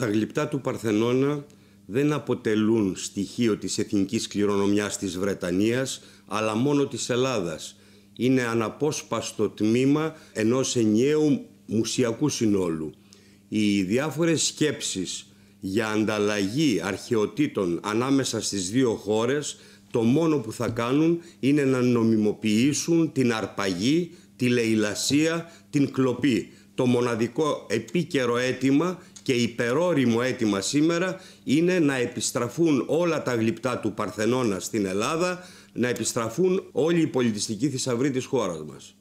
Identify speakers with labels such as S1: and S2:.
S1: Τα γλυπτά του Παρθενώνα δεν αποτελούν στοιχείο της εθνικής κληρονομιάς της Βρετανίας, αλλά μόνο της Ελλάδας. Είναι αναπόσπαστο τμήμα ενός ενιαίου μουσιακού συνόλου. Οι διάφορες σκέψεις για ανταλλαγή αρχαιοτήτων ανάμεσα στις δύο χώρες το μόνο που θα κάνουν είναι να νομιμοποιήσουν την αρπαγή, τη λαιλασία, την κλοπή το μοναδικό επίκαιρο αίτημα και υπερόριμο αίτημα σήμερα είναι να επιστραφούν όλα τα γλυπτά του Παρθενώνα στην Ελλάδα, να επιστραφούν όλοι οι πολιτιστικοί θησαυροί της χώρας μας.